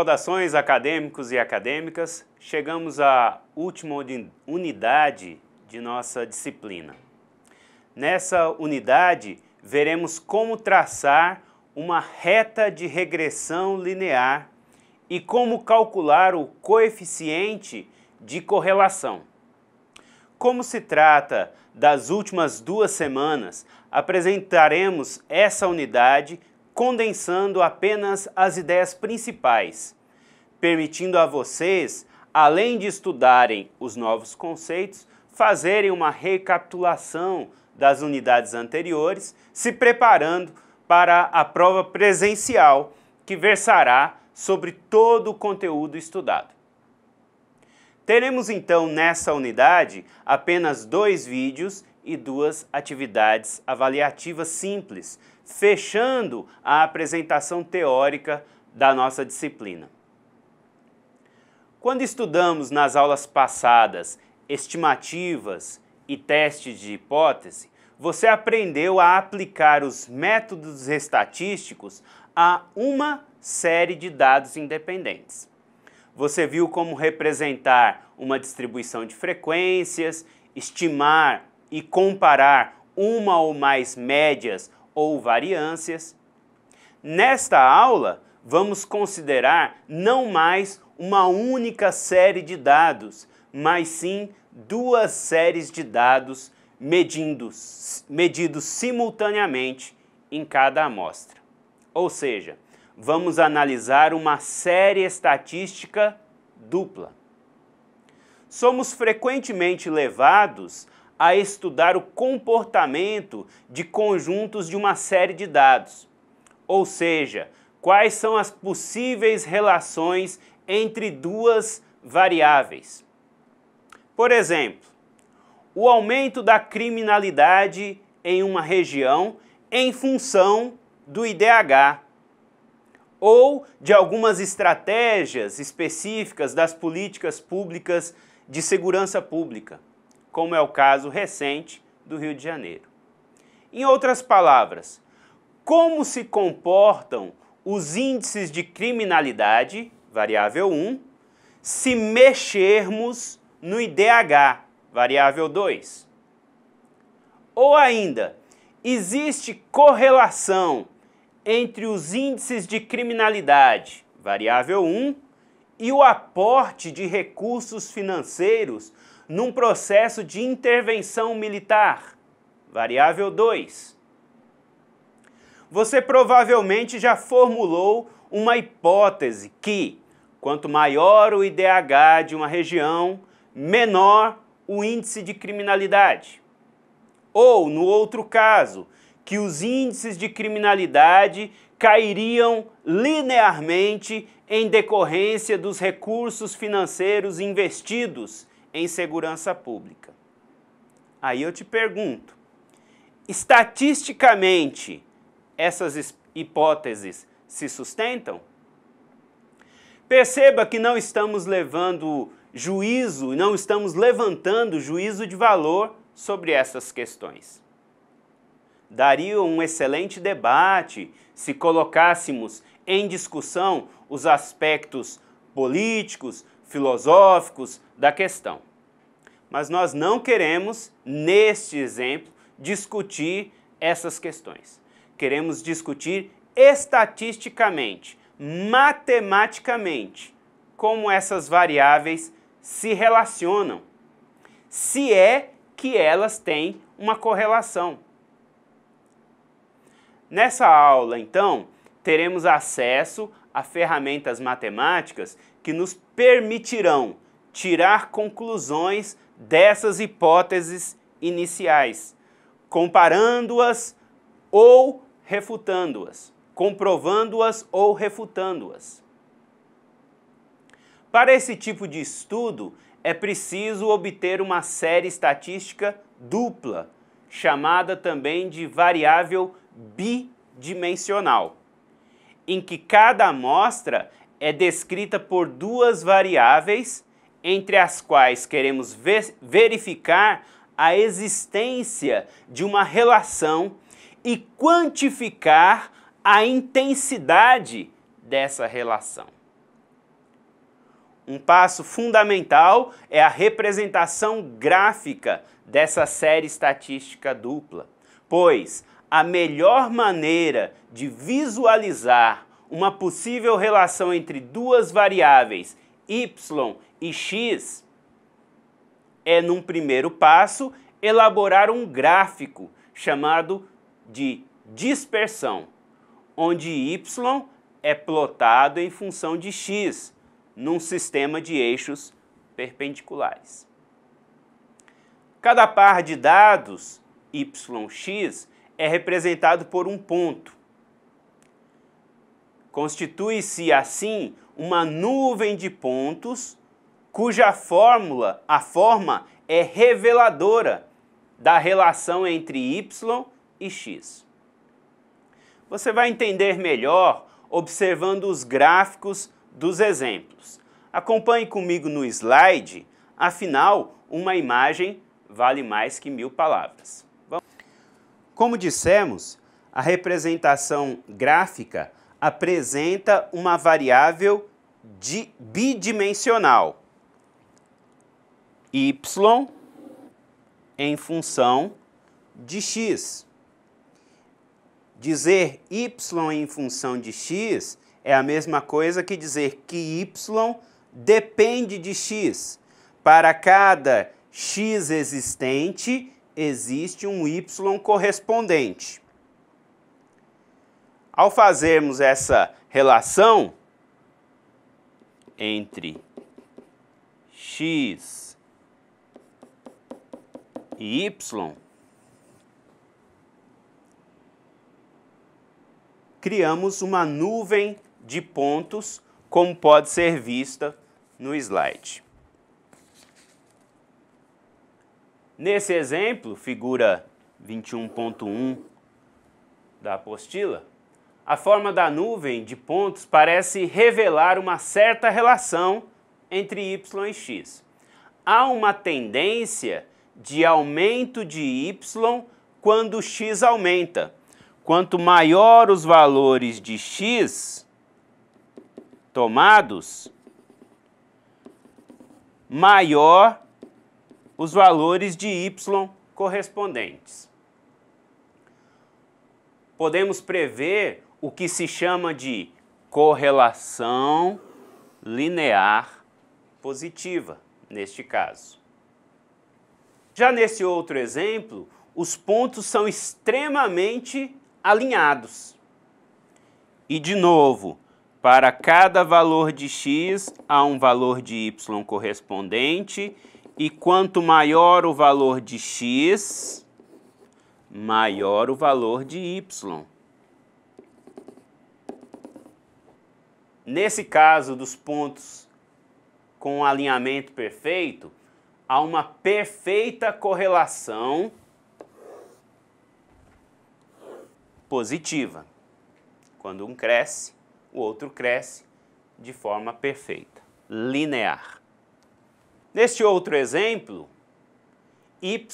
Saudações acadêmicos e acadêmicas, chegamos à última unidade de nossa disciplina. Nessa unidade, veremos como traçar uma reta de regressão linear e como calcular o coeficiente de correlação. Como se trata das últimas duas semanas, apresentaremos essa unidade condensando apenas as ideias principais permitindo a vocês, além de estudarem os novos conceitos, fazerem uma recapitulação das unidades anteriores, se preparando para a prova presencial que versará sobre todo o conteúdo estudado. Teremos então nessa unidade apenas dois vídeos e duas atividades avaliativas simples, fechando a apresentação teórica da nossa disciplina. Quando estudamos nas aulas passadas estimativas e testes de hipótese, você aprendeu a aplicar os métodos estatísticos a uma série de dados independentes. Você viu como representar uma distribuição de frequências, estimar e comparar uma ou mais médias ou variâncias. Nesta aula, vamos considerar não mais uma única série de dados, mas sim duas séries de dados medidos, medidos simultaneamente em cada amostra. Ou seja, vamos analisar uma série estatística dupla. Somos frequentemente levados a estudar o comportamento de conjuntos de uma série de dados, ou seja, quais são as possíveis relações entre duas variáveis. Por exemplo, o aumento da criminalidade em uma região em função do IDH ou de algumas estratégias específicas das políticas públicas de segurança pública, como é o caso recente do Rio de Janeiro. Em outras palavras, como se comportam os índices de criminalidade, variável 1, se mexermos no IDH, variável 2. Ou ainda, existe correlação entre os índices de criminalidade, variável 1, e o aporte de recursos financeiros num processo de intervenção militar, variável 2 você provavelmente já formulou uma hipótese que, quanto maior o IDH de uma região, menor o índice de criminalidade. Ou, no outro caso, que os índices de criminalidade cairiam linearmente em decorrência dos recursos financeiros investidos em segurança pública. Aí eu te pergunto: estatisticamente, essas hipóteses se sustentam? Perceba que não estamos levando juízo, não estamos levantando juízo de valor sobre essas questões. Daria um excelente debate se colocássemos em discussão os aspectos políticos, filosóficos da questão. Mas nós não queremos, neste exemplo, discutir essas questões queremos discutir estatisticamente, matematicamente, como essas variáveis se relacionam, se é que elas têm uma correlação. Nessa aula, então, teremos acesso a ferramentas matemáticas que nos permitirão tirar conclusões dessas hipóteses iniciais, comparando-as ou refutando-as, comprovando-as ou refutando-as. Para esse tipo de estudo, é preciso obter uma série estatística dupla, chamada também de variável bidimensional, em que cada amostra é descrita por duas variáveis, entre as quais queremos verificar a existência de uma relação e quantificar a intensidade dessa relação. Um passo fundamental é a representação gráfica dessa série estatística dupla, pois a melhor maneira de visualizar uma possível relação entre duas variáveis y e x é, num primeiro passo, elaborar um gráfico chamado de dispersão, onde y é plotado em função de x num sistema de eixos perpendiculares. Cada par de dados yx é representado por um ponto. Constitui-se assim uma nuvem de pontos cuja fórmula, a forma é reveladora da relação entre y e x. Você vai entender melhor observando os gráficos dos exemplos. Acompanhe comigo no slide, afinal, uma imagem vale mais que mil palavras. Vamos. Como dissemos, a representação gráfica apresenta uma variável bidimensional y em função de x dizer y em função de x é a mesma coisa que dizer que y depende de x. Para cada x existente, existe um y correspondente. Ao fazermos essa relação entre x e y, criamos uma nuvem de pontos, como pode ser vista no slide. Nesse exemplo, figura 21.1 da apostila, a forma da nuvem de pontos parece revelar uma certa relação entre y e x. Há uma tendência de aumento de y quando x aumenta, Quanto maior os valores de x tomados, maior os valores de y correspondentes. Podemos prever o que se chama de correlação linear positiva, neste caso. Já nesse outro exemplo, os pontos são extremamente alinhados. E de novo, para cada valor de x há um valor de y correspondente, e quanto maior o valor de x, maior o valor de y. Nesse caso dos pontos com alinhamento perfeito, há uma perfeita correlação positiva. Quando um cresce, o outro cresce de forma perfeita, linear. Neste outro exemplo, y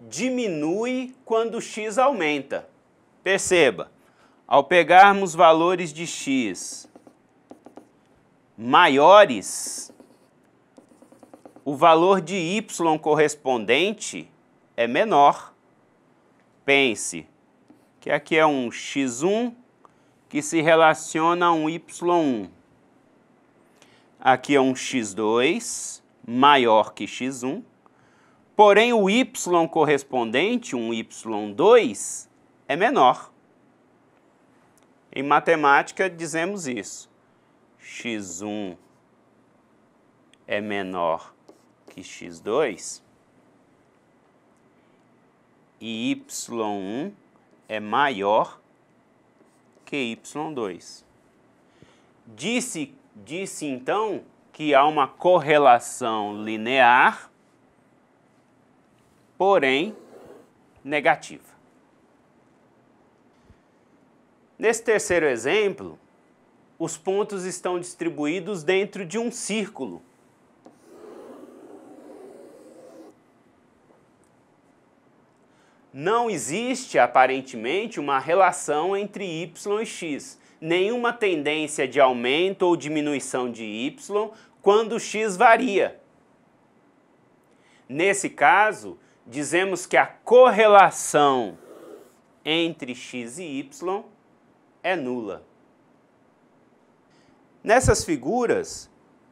diminui quando x aumenta. Perceba, ao pegarmos valores de x maiores, o valor de y correspondente é menor. Pense, que aqui é um x1 que se relaciona a um y1. Aqui é um x2 maior que x1, porém o y correspondente, um y2, é menor. Em matemática, dizemos isso. x1 é menor que x2 e y1 é maior que Y2. Disse, disse então que há uma correlação linear, porém negativa. Nesse terceiro exemplo, os pontos estão distribuídos dentro de um círculo Não existe aparentemente uma relação entre y e x, nenhuma tendência de aumento ou diminuição de y quando x varia. Nesse caso, dizemos que a correlação entre x e y é nula. Nessas figuras,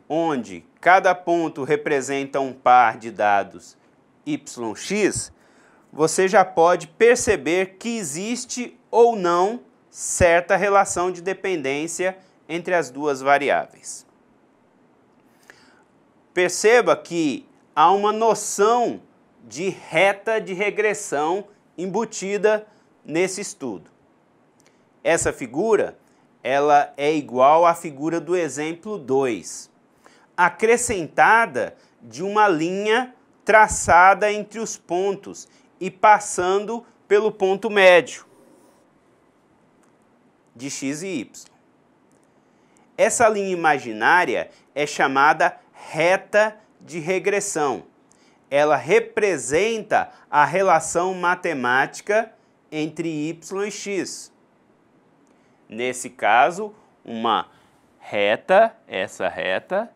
onde cada ponto representa um par de dados yx, você já pode perceber que existe ou não certa relação de dependência entre as duas variáveis. Perceba que há uma noção de reta de regressão embutida nesse estudo. Essa figura, ela é igual à figura do exemplo 2, acrescentada de uma linha traçada entre os pontos e passando pelo ponto médio de x e y. Essa linha imaginária é chamada reta de regressão. Ela representa a relação matemática entre y e x. Nesse caso, uma reta, essa reta,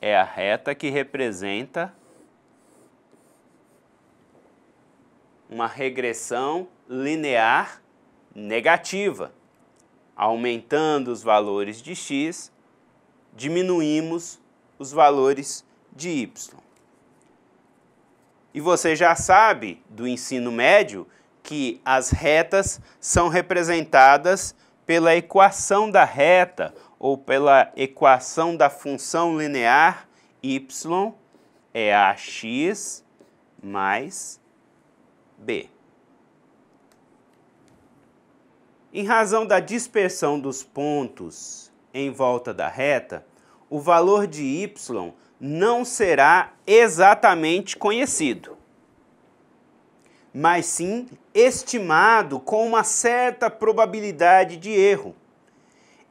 é a reta que representa uma regressão linear negativa. Aumentando os valores de x, diminuímos os valores de y. E você já sabe do ensino médio que as retas são representadas pela equação da reta ou pela equação da função linear y é ax mais B. Em razão da dispersão dos pontos em volta da reta, o valor de y não será exatamente conhecido, mas sim estimado com uma certa probabilidade de erro.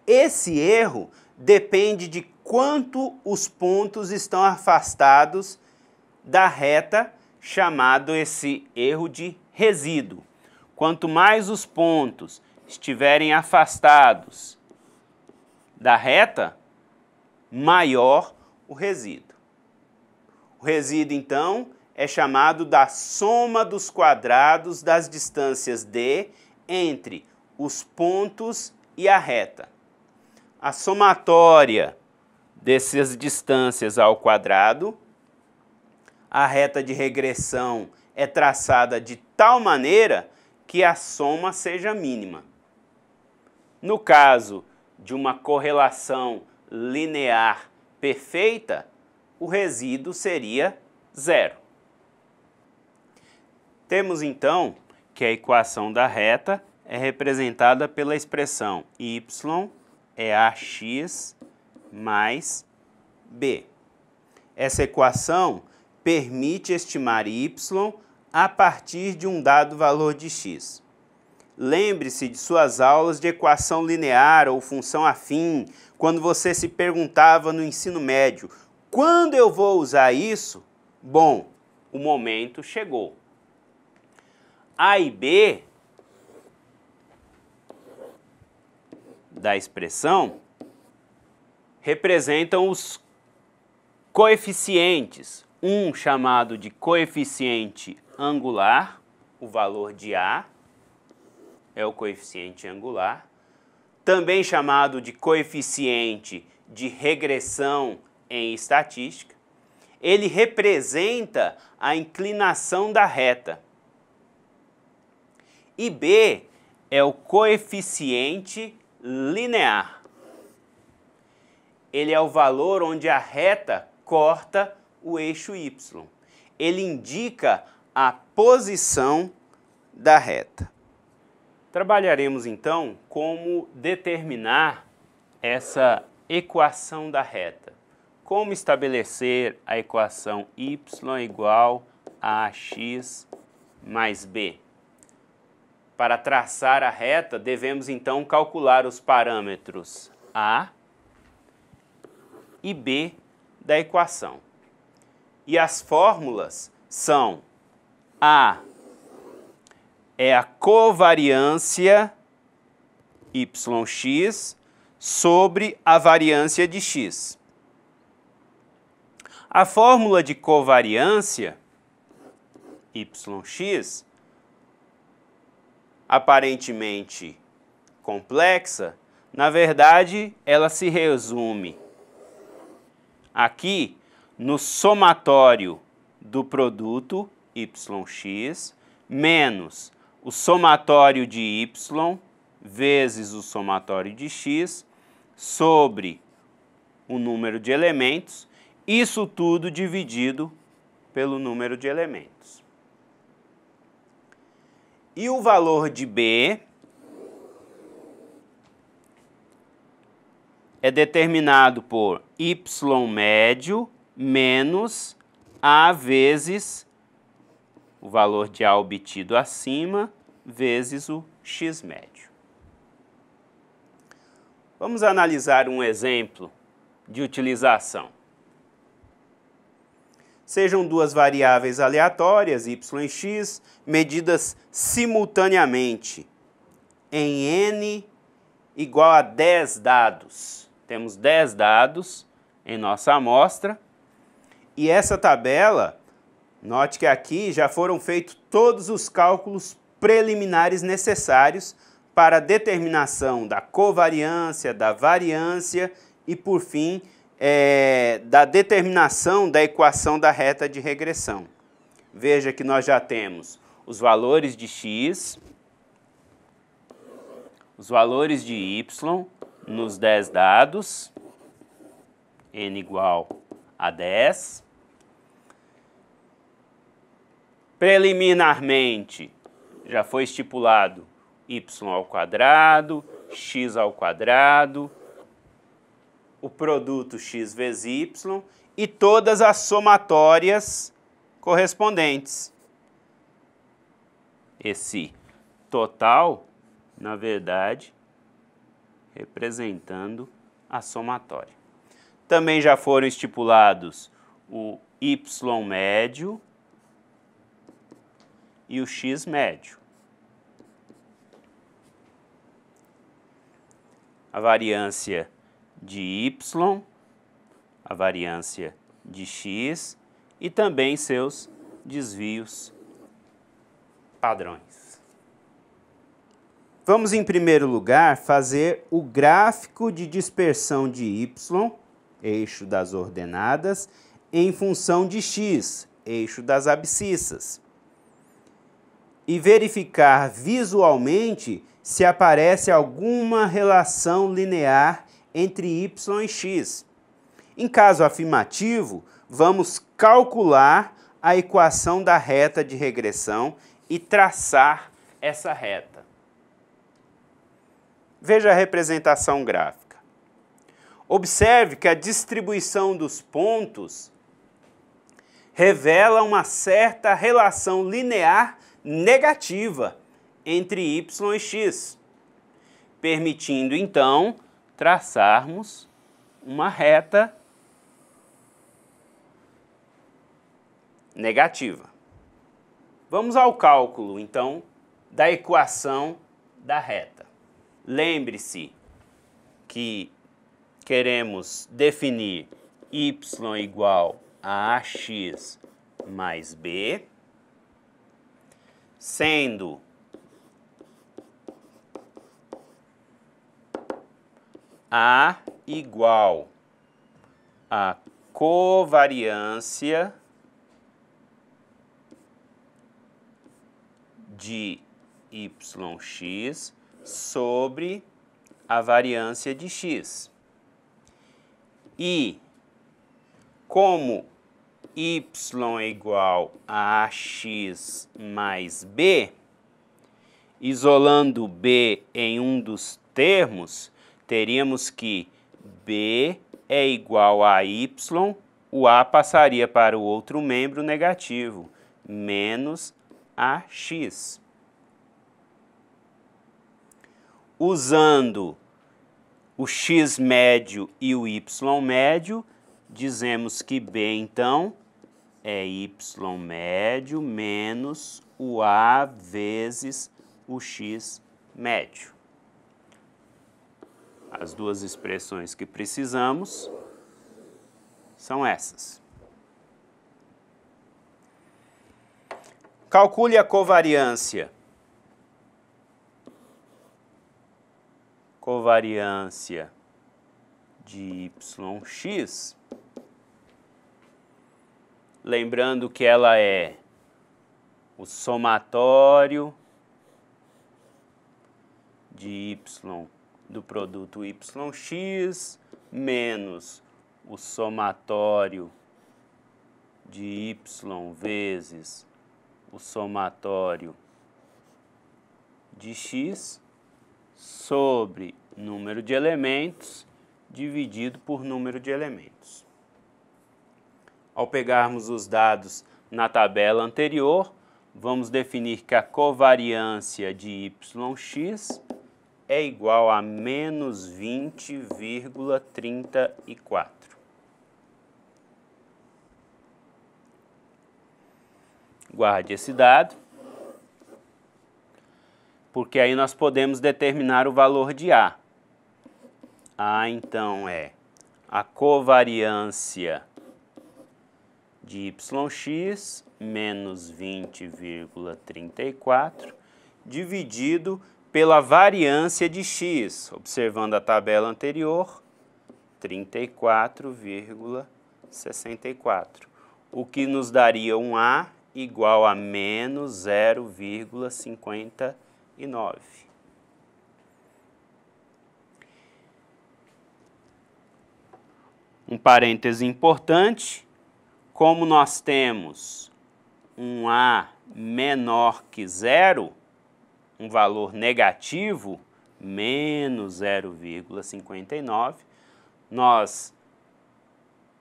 Esse erro depende de quanto os pontos estão afastados da reta chamado esse erro de resíduo. Quanto mais os pontos estiverem afastados da reta, maior o resíduo. O resíduo, então, é chamado da soma dos quadrados das distâncias d entre os pontos e a reta. A somatória dessas distâncias ao quadrado a reta de regressão é traçada de tal maneira que a soma seja mínima. No caso de uma correlação linear perfeita, o resíduo seria zero. Temos então que a equação da reta é representada pela expressão y é ax mais b. Essa equação permite estimar y a partir de um dado valor de x. Lembre-se de suas aulas de equação linear ou função afim, quando você se perguntava no ensino médio: quando eu vou usar isso? Bom, o momento chegou. A e B da expressão representam os coeficientes, um chamado de coeficiente angular, o valor de A é o coeficiente angular, também chamado de coeficiente de regressão em estatística. Ele representa a inclinação da reta. E B é o coeficiente linear. Ele é o valor onde a reta corta o eixo Y. Ele indica a posição da reta. Trabalharemos então como determinar essa equação da reta. Como estabelecer a equação y igual a x mais b. Para traçar a reta, devemos então calcular os parâmetros a e b da equação. E as fórmulas são A é a covariância yx sobre a variância de x. A fórmula de covariância yx aparentemente complexa, na verdade, ela se resume aqui no somatório do produto yx menos o somatório de y vezes o somatório de x sobre o número de elementos, isso tudo dividido pelo número de elementos. E o valor de b é determinado por y médio menos A vezes o valor de A obtido acima, vezes o X médio. Vamos analisar um exemplo de utilização. Sejam duas variáveis aleatórias, y e x, medidas simultaneamente em n igual a 10 dados. Temos 10 dados em nossa amostra e essa tabela, note que aqui já foram feitos todos os cálculos preliminares necessários para a determinação da covariância, da variância e, por fim, é, da determinação da equação da reta de regressão. Veja que nós já temos os valores de x, os valores de y nos 10 dados, n igual a 10, preliminarmente já foi estipulado y ao quadrado, x ao quadrado, o produto x vezes y e todas as somatórias correspondentes. Esse total, na verdade, representando a somatória. Também já foram estipulados o y médio e o x médio. A variância de y, a variância de x e também seus desvios padrões. Vamos, em primeiro lugar, fazer o gráfico de dispersão de y, eixo das ordenadas, em função de x, eixo das abscissas e verificar visualmente se aparece alguma relação linear entre y e x. Em caso afirmativo, vamos calcular a equação da reta de regressão e traçar essa reta. Veja a representação gráfica. Observe que a distribuição dos pontos revela uma certa relação linear negativa entre y e x, permitindo então traçarmos uma reta negativa. Vamos ao cálculo então da equação da reta. Lembre-se que queremos definir y igual a ax mais b sendo a igual a covariância de yx sobre a variância de x. E como y é igual a ax mais b, isolando b em um dos termos, teríamos que b é igual a y, o a passaria para o outro membro negativo, menos ax. Usando o x médio e o y médio, dizemos que b, então, é y médio menos o a vezes o x médio. As duas expressões que precisamos são essas. Calcule a covariância. Covariância de yx lembrando que ela é o somatório de y do produto yx menos o somatório de y vezes o somatório de x sobre número de elementos dividido por número de elementos. Ao pegarmos os dados na tabela anterior, vamos definir que a covariância de yx é igual a menos 20,34. Guarde esse dado, porque aí nós podemos determinar o valor de A. A, então, é a covariância de yx menos 20,34 dividido pela variância de x, observando a tabela anterior, 34,64, o que nos daria um A igual a menos 0,59. Um parêntese importante, como nós temos um A menor que zero, um valor negativo, menos 0,59, nós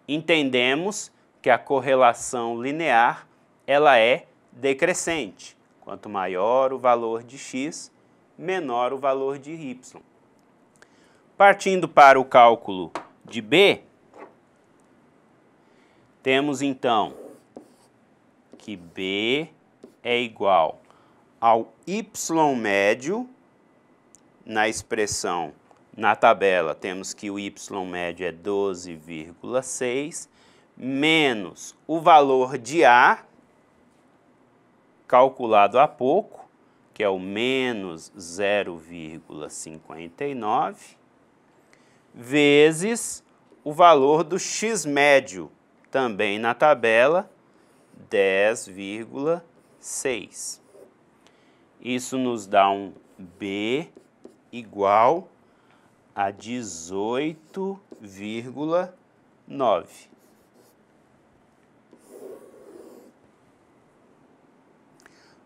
entendemos que a correlação linear ela é decrescente. Quanto maior o valor de x, menor o valor de y. Partindo para o cálculo de b, temos então que B é igual ao y médio na expressão na tabela temos que o y médio é 12,6 menos o valor de A, calculado há pouco, que é o menos 0,59, vezes o valor do x médio, também na tabela 10,6. Isso nos dá um B igual a 18,9.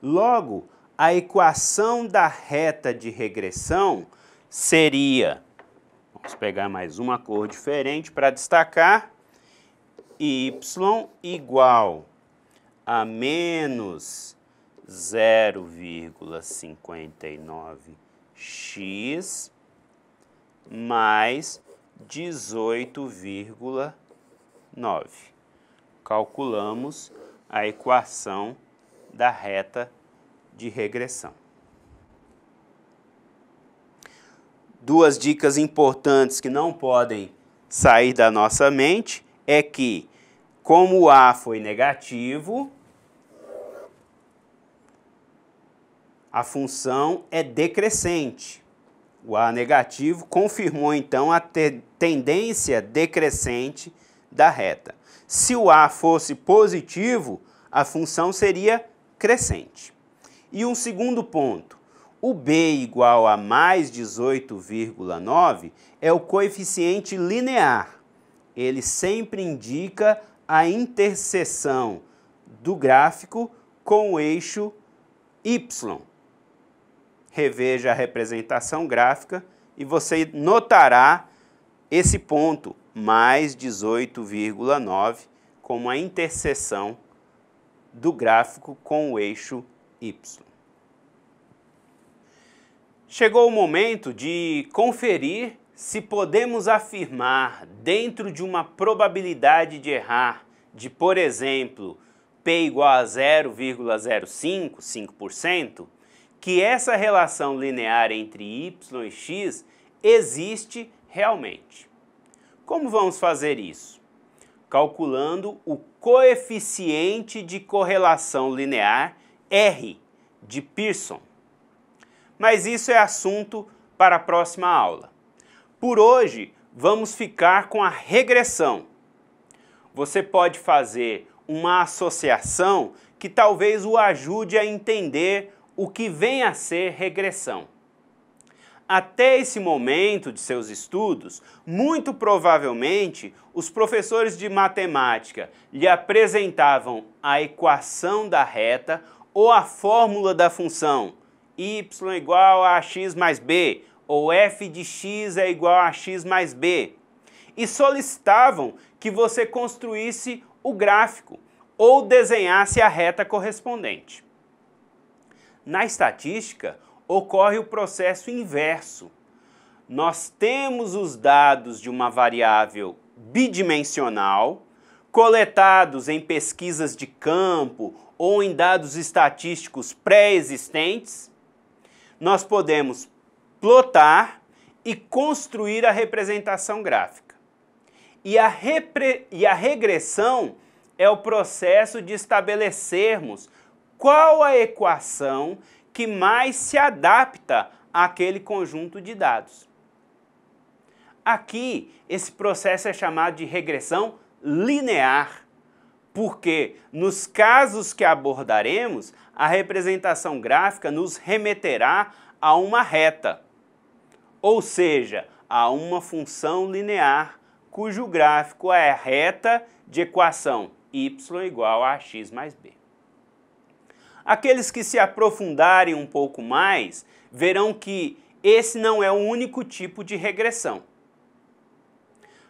Logo, a equação da reta de regressão seria, vamos pegar mais uma cor diferente para destacar, y igual a menos 0,59x mais 18,9. Calculamos a equação da reta de regressão. Duas dicas importantes que não podem sair da nossa mente é que como o A foi negativo, a função é decrescente. O A negativo confirmou então a te tendência decrescente da reta. Se o A fosse positivo, a função seria crescente. E um segundo ponto, o B igual a mais 18,9 é o coeficiente linear. Ele sempre indica a interseção do gráfico com o eixo Y. Reveja a representação gráfica e você notará esse ponto, mais 18,9, como a interseção do gráfico com o eixo Y. Chegou o momento de conferir se podemos afirmar, dentro de uma probabilidade de errar, de por exemplo, P igual a 0,05, 5%, que essa relação linear entre y e x existe realmente. Como vamos fazer isso? Calculando o coeficiente de correlação linear R de Pearson. Mas isso é assunto para a próxima aula. Por hoje, vamos ficar com a regressão. Você pode fazer uma associação que talvez o ajude a entender o que vem a ser regressão. Até esse momento de seus estudos, muito provavelmente os professores de matemática lhe apresentavam a equação da reta ou a fórmula da função y igual a x mais b, ou f de x é igual a x mais b, e solicitavam que você construísse o gráfico ou desenhasse a reta correspondente. Na estatística, ocorre o processo inverso. Nós temos os dados de uma variável bidimensional, coletados em pesquisas de campo ou em dados estatísticos pré-existentes, nós podemos plotar e construir a representação gráfica. E a, repre... e a regressão é o processo de estabelecermos qual a equação que mais se adapta àquele conjunto de dados. Aqui, esse processo é chamado de regressão linear, porque nos casos que abordaremos, a representação gráfica nos remeterá a uma reta ou seja, a uma função linear cujo gráfico é reta de equação y igual a x mais b. Aqueles que se aprofundarem um pouco mais verão que esse não é o único tipo de regressão.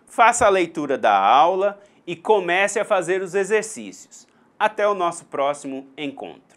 Faça a leitura da aula e comece a fazer os exercícios. Até o nosso próximo encontro.